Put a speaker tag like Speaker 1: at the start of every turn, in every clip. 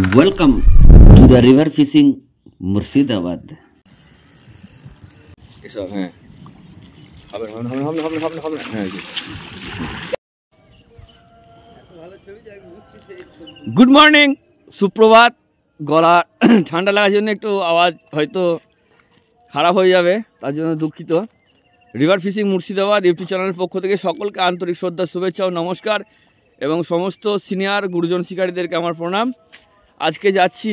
Speaker 1: Welcome to the river fishing Murshidabad. Good morning সুপ্রভাত গলা ঠান্ডা লাগার জন্য একটু আওয়াজ হয়তো খারাপ হয়ে যাবে তার জন্য দুঃখিত রিভার ফিশিং মুর্শিদাবাদ ইউটিউব চ্যানেলের পক্ষ থেকে সকলকে আন্তরিক শ্রদ্ধা শুভেচ্ছা ও নমস্কার এবং সমস্ত সিনিয়র গুরুজন শিকারীদেরকে আমার প্রণাম আজকে যাচ্ছি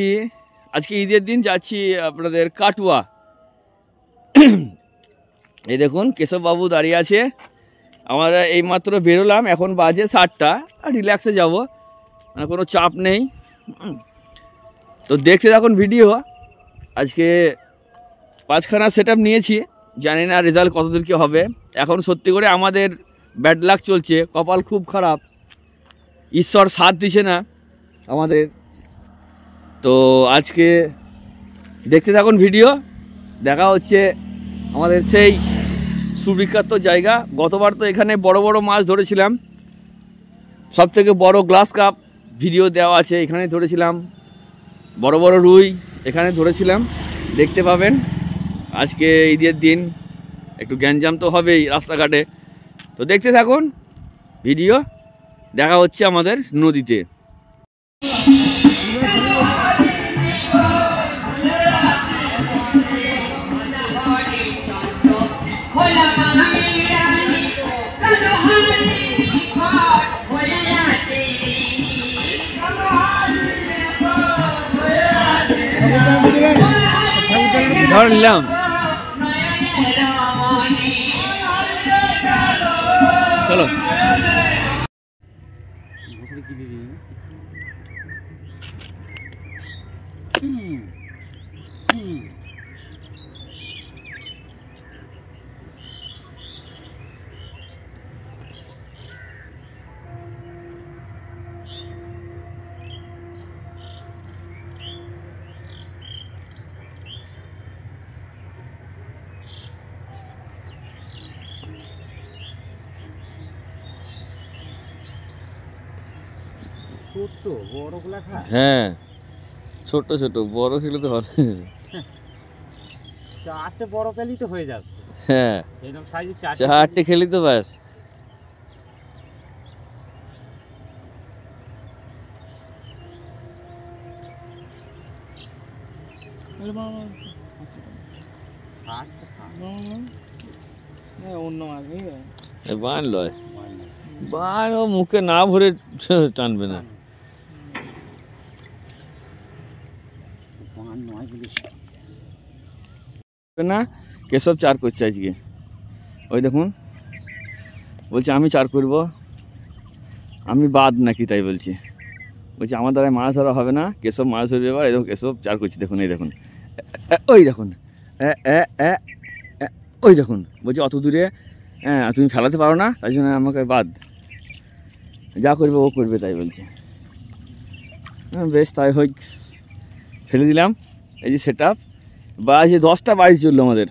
Speaker 1: আজকে ঈদের দিন যাচ্ছি আপনাদের কাটুয়া এই দেখুন কেশববাবু দাঁড়িয়ে আছে আমরা এইমাত্র বেরোলাম এখন বাজে সাতটা আর রিল্যাক্সে যাব মানে কোনো চাপ নেই তো দেখতে এখন ভিডিও আজকে পাঁচখানা সেট নিয়েছি জানি না রেজাল্ট কতদূর কী হবে এখন সত্যি করে আমাদের ব্যাড লাক চলছে কপাল খুব খারাপ ঈশ্বর সাথ দিছে না আমাদের তো আজকে দেখতে থাকুন ভিডিও দেখা হচ্ছে আমাদের সেই সুবিখ্যাত জায়গা গতবার তো এখানে বড় বড় মাছ ধরেছিলাম সব থেকে বড় গ্লাস কাপ ভিডিও দেওয়া আছে এখানে ধরেছিলাম বড় বড় রুই এখানে ধরেছিলাম দেখতে পাবেন আজকে ঈদের দিন একটু গ্যাঞ্জাম তো হবেই রাস্তাঘাটে তো দেখতে থাকুন ভিডিও দেখা হচ্ছে আমাদের নদীতে Harlem. चलो হ্যাঁ ছোট ছোট বড় খেলে তো হবে চারটে খেলি হ্যাঁ, তো ব্যাস বান লয় বান ও মুখে না ভরে টানবে না না কেশব চার করছে আজকে ওই দেখুন বলছে আমি চার করব আমি বাদ নাকি তাই বলছি বলছে আমার দ্বারা মাছ ধরা হবে না কেশব মাছ ধরবে এবার এরকম কেশব চার করছে দেখুন এই দেখুন ওই দেখুন ওই দেখুন বলছি অত দূরে হ্যাঁ তুমি ফেলাতে পারো না তাই জন্য আমাকে বাদ যা করবে ও করবে তাই বলছে বেশ তাই হোক ফেলে দিলাম এই যে সেট আপ বাজে দশটা বাইশ চললো আমাদের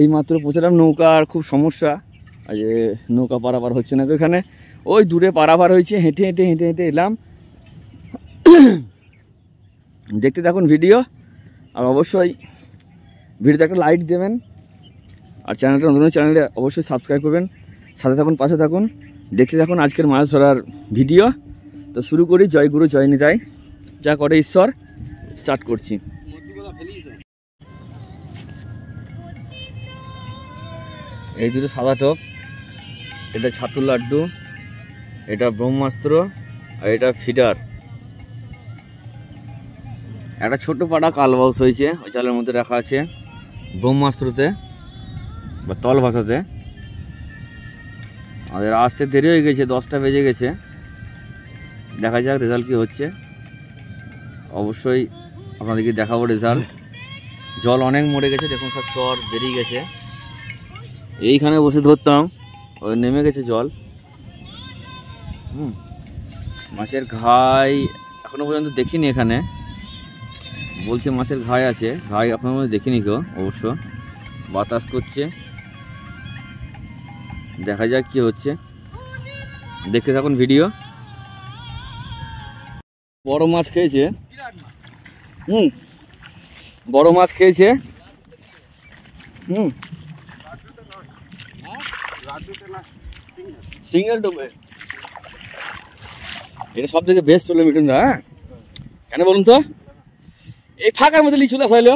Speaker 1: এই মাত্র পৌঁছালাম নৌকার খুব সমস্যা যে নৌকা পারাপার হচ্ছে না তো এখানে ওই দূরে পারাপার হয়েছে হেঁটে হেঁটে হেঁটে হেঁটে এলাম দেখতে থাকুন ভিডিও আর অবশ্যই ভিডিওতে একটা লাইক দেবেন আর চ্যানেলটা নতুন চ্যানেলে অবশ্যই সাবস্ক্রাইব করবেন সাথে থাকুন পাশে থাকুন দেখতে থাকুন আজকের মাছ ধরার ভিডিও তো শুরু করি জয় গুরু জয় নিতাই যা করে ঈশ্বর স্টার্ট করছি এই দুটো সাদা টপ এটা ছাতুর লাড্ডু এটা ব্রহ্মাস্ত্র আর এটা ফিডার একটা ছোট পাটা কালবাউস হয়েছে ওই চালের মধ্যে রাখা আছে ব্রহ্মাস্ত্রতে বা তল ভাষাতে আমাদের আসতে দেরি হয়ে গেছে দশটা বেজে গেছে দেখা যাক রেজাল্ট কী হচ্ছে অবশ্যই আপনাদেরকে দেখাবো রেজাল্ট জল অনেক মরে গেছে দেখুন সব চর বেরিয়ে গেছে এইখানে বসে ধরতাম ওই নেমে গেছে জল হুম মাছের ঘাই এখনো পর্যন্ত দেখিনি এখানে বলছে মাছের ঘাই আছে ঘাই আপনার মধ্যে দেখিনি কেউ অবশ্য বাতাস করছে দেখা যাক কি হচ্ছে দেখতে থাকুন ভিডিও বড় মাছ খেয়েছে হুম বড় মাছ খেয়েছে হুম সিঙ্গেল ডোবে এটা সব থেকে বেস্ট চলে মিটুন দা হ্যাঁ কেন বলুন তো এই ফাঁকার মধ্যে লিচু দাস হইলো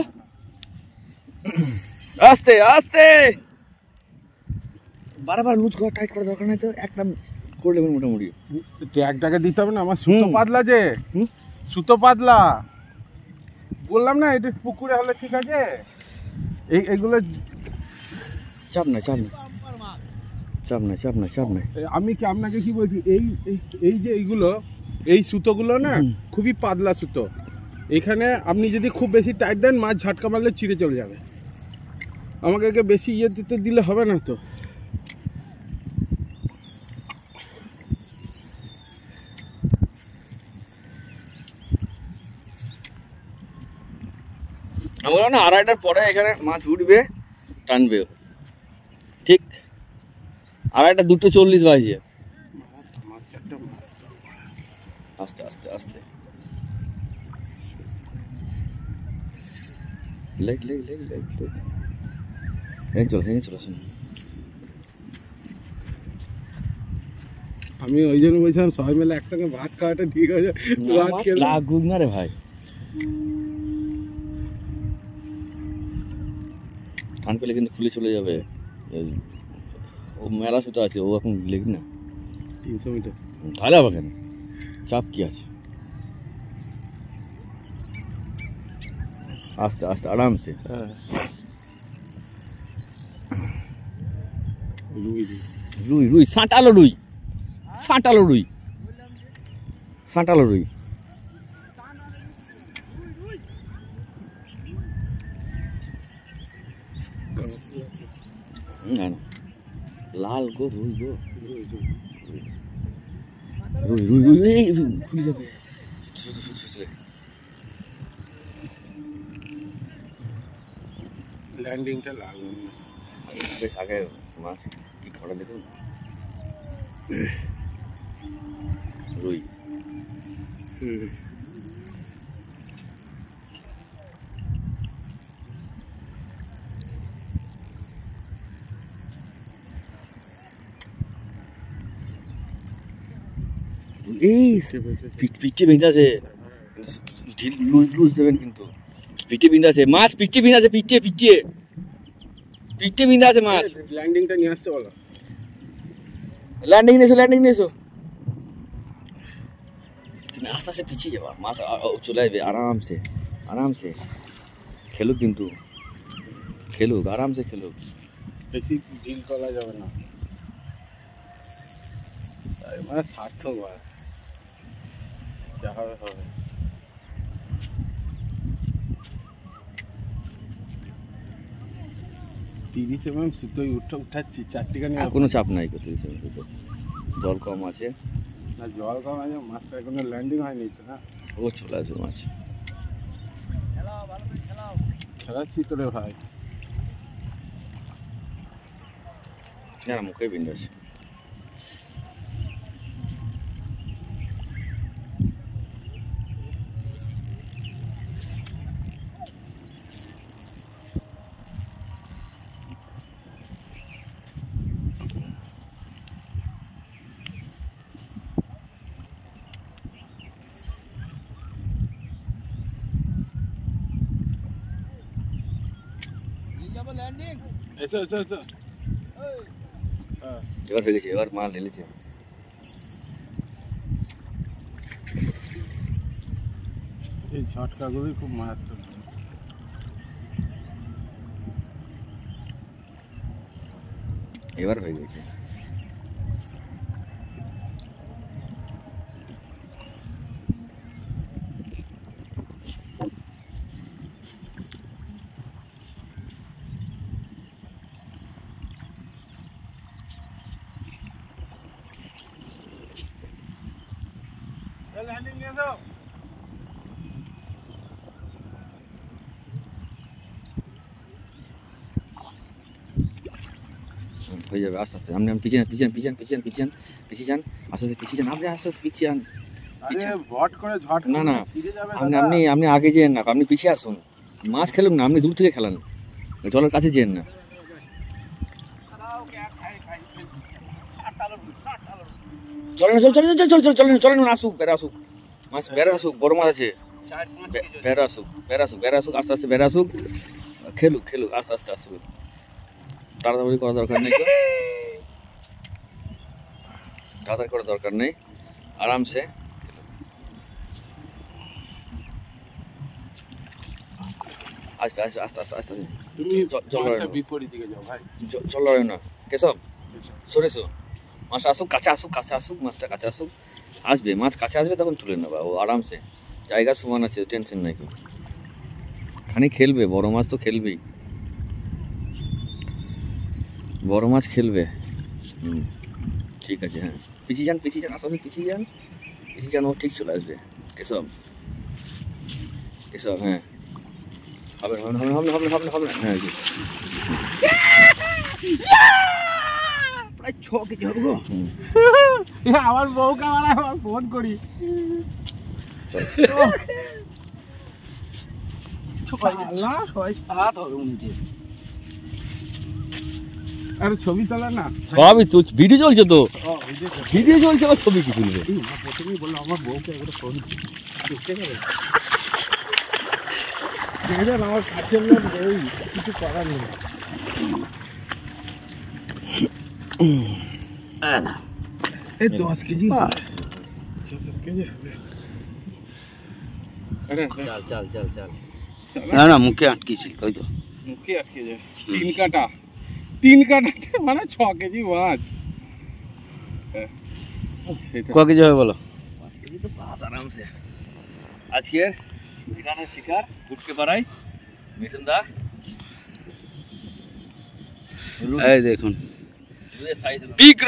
Speaker 1: আস্তে আস্তে বারবার লুজ করা টাইট করা দরকার নাই তো একটা করে নেবেন মোটামুটি ট্যাগটাকে দিতে হবে না আমার সুতো পাতলা যে সুতো পাতলা বললাম না এটা পুকুরে হলে ঠিক আছে এই এগুলো চাপ না চাপ না চাপ নাই চাপ নাই চাপ নাই আমি কি আপনাকে কি বলছি এই এই যে এইগুলো এই সুতোগুলো না খুবই পাতলা সুতো এখানে আপনি যদি খুব বেশি টাইট দেন মাছ ঝাটকা মারলে চিড়ে চলে যাবে আমাকে বেশি ইয়ে দিতে দিলে হবে না তো আমরা না আড়াইটার পরে এখানে মাছ উঠবে টানবে আর এটা 240 বাজে। আস্তে আস্তে আস্তে। Light light light. এই চলছে এ চলছে। আমি 50 পয়সা আর 100 মেলা এক টাকা ভাগ কাটে ঠিক আছে। রাত খেলা। লাগ গুইনারে ভাই। এমনকি কিন্তু ফুলি চলে যাবে। ও মেলা সুতো আছে ও এখন লেগ না তিনশো মিটার তাহলে আবার কেন চাপ কী আছে আস্তে আস্তে আরামসে হ্যাঁ। রুই রুই রুই সাঁটালো রুই সাঁটালো রুই সাঁটালো রুই না না লাল গো রুই গো রুই রুই রুই এই খুলে যাবে ল্যান্ডিংটা লাল আগে মাছ কি ধরা দেখুন রুই হুম পিচি ভিঞ্জাছে লুজ দেবেন কিন্তু পিচি ভিঞ্জাছে মাছ পিচি ভিঞ্জাছে পিচিয়ে পিচিয়ে পিচে ভিঞ্জাছে মাছ ল্যান্ডিংটা নিয়ে আসতে বলো ল্যান্ডিং নিয়েছো ল্যান্ডিং নিয়েছো তুমি আস্তে আস্তে পিছিয়ে যাবা মাছ চলে আসবে আরামসে আরামসে খেলুক কিন্তু খেলুক আরামসে খেলুক বেশি ডিল করা যাবে না মানে সার্থক যা হবে হবে তিরিশ এমএম সুতোই উঠে উঠাচ্ছি কোনো চাপ নাই তিরিশ এমএম সুতো জল কম আছে না জল কম আছে মাছটা এখনো ল্যান্ডিং হয়নি তো না ও চলে আসবে মাছ খেলাচ্ছি তো রে ভাই না মুখে বিন্দাস ऐसा ऐसा ऐसा एक बार फिर देखिए एक बार मार ले लीजिए झटका এই खूब मार মারাত্মক बार भाई देखिए लैंडिंग दे दो दूर से खेलन चलो চলেন চল চলেন চল চল চল চলেন চলেন আসুক বেড়া আসুক মাছ বেড়া আসুক বড় মাছ আছে বেড়া আসুক বেড়া আসুক বেড়া আসুক আস্তে আস্তে বেড়া আসুক খেলুক খেলুক আস্তে আস্তে আসুক তাড়াতাড়ি করা দরকার নেই তাড়াতাড়ি করা দরকার নেই আরামসে আসবে আসবে আস্তে আস্তে আস্তে চল চল না কেসব সরেছো মাছ আসুক কাছে আসুক কাছে আসুক মাছটা কাছে আসুক আসবে মাছ কাছে আসবে তখন তুলে নেবা ও আরামসে জায়গা সমান আছে টেনশন নাই কোনো খানি খেলবে বড় মাছ তো খেলবেই বড় মাছ খেলবে হুম ঠিক আছে হ্যাঁ পিছিয়ে যান পিছিয়ে যান আসলে পিছিয়ে যান পিছিয়ে যান ও ঠিক চলে আসবে কেসব কেসব হ্যাঁ হবে হবে হবে হবে হবে হবে হ্যাঁ প্রায় ছ কেজি হবে গো আমার বউকে আমার আমার ফোন করি আরে ছবি তোলা না সবই ভিডিও চলছে তো ভিডিও চলছে আবার ছবি কি তুলবে প্রথমেই বললো আমার বউকে ফোন আমার কাছের কিছু করার নেই Ana. Esto az kicsi. ચાલ ચાલ ચાલ ચાલ ના ના મુખે আটকি ছিল তাই তো মুখে আটকে যায় তিন কাটা তিন কাটাতে মানে ছ কেজি মাছ ক কেজি হবে বলো পাঁচ কেজি তো পাঁচ আরামসে আজকের যেখানে শিকার গুটকে পাড়ায় মিঠুন দা এই দেখুন পিক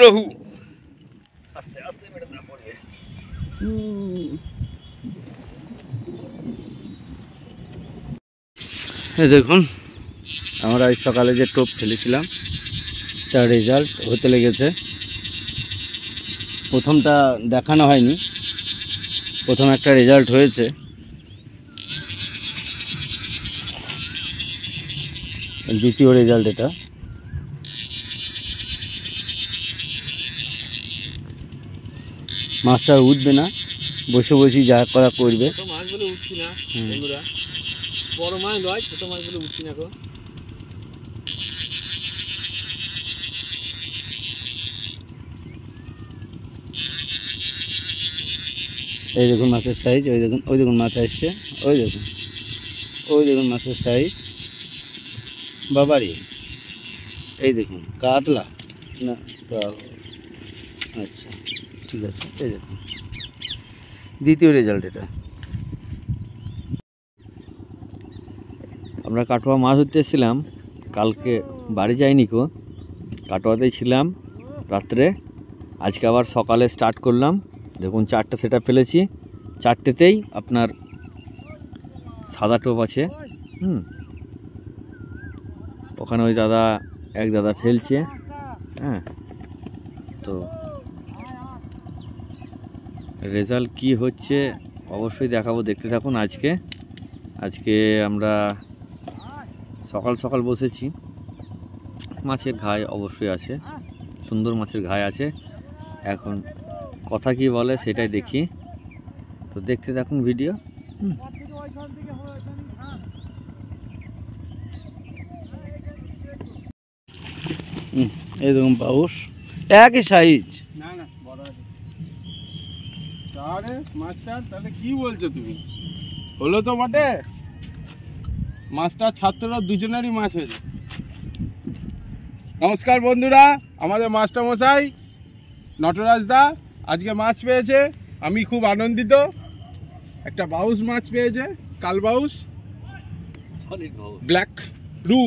Speaker 1: এই দেখুন আমরা আজ সকালে যে টোপ ফেলেছিলাম তার রেজাল্ট হতে লেগেছে প্রথমটা দেখানো হয়নি প্রথম একটা রেজাল্ট হয়েছে দ্বিতীয় রেজাল্ট এটা মাছটা উঠবে না বসে বসে যা করা করবে উঠছি না মাছ নয় ছোটো উঠছি না এই দেখুন মাছের সাইজ ওই দেখুন ওই দেখুন মাছ আসছে ওই দেখুন ওই দেখুন মাছের সাইজ বাবারি এই দেখুন কাতলা না ঠিক আছে এই দেখুন দ্বিতীয় রেজাল্ট এটা আমরা কাটোয়া মাছ ধরতে এসেছিলাম কালকে বাড়ি যাইনি কো কাটোয়াতেই ছিলাম রাত্রে আজকে আবার সকালে স্টার্ট করলাম দেখুন চারটা সেটা ফেলেছি চারটেতেই আপনার সাদা টোপ আছে হুম ওখানে ওই দাদা এক দাদা ফেলছে হ্যাঁ তো রেজাল্ট কি হচ্ছে অবশ্যই দেখাবো দেখতে থাকুন আজকে আজকে আমরা সকাল সকাল বসেছি মাছের ঘায় অবশ্যই আছে সুন্দর মাছের ঘায় আছে এখন কথা কি বলে সেটাই দেখি তো দেখতে থাকুন ভিডিও এরকম বাউস একই সাইজ আরে মাস্টার তাহলে কি বলছো তুমি হলো তো বটে মাস্টার ছাত্ররা দুজনেরই মাছ হয়েছে নমস্কার বন্ধুরা আমাদের মাস্টার মশাই নটরাজ দা আজকে মাছ পেয়েছে আমি খুব আনন্দিত একটা বাউস মাছ পেয়েছে কাল কালবাউস ব্ল্যাক রু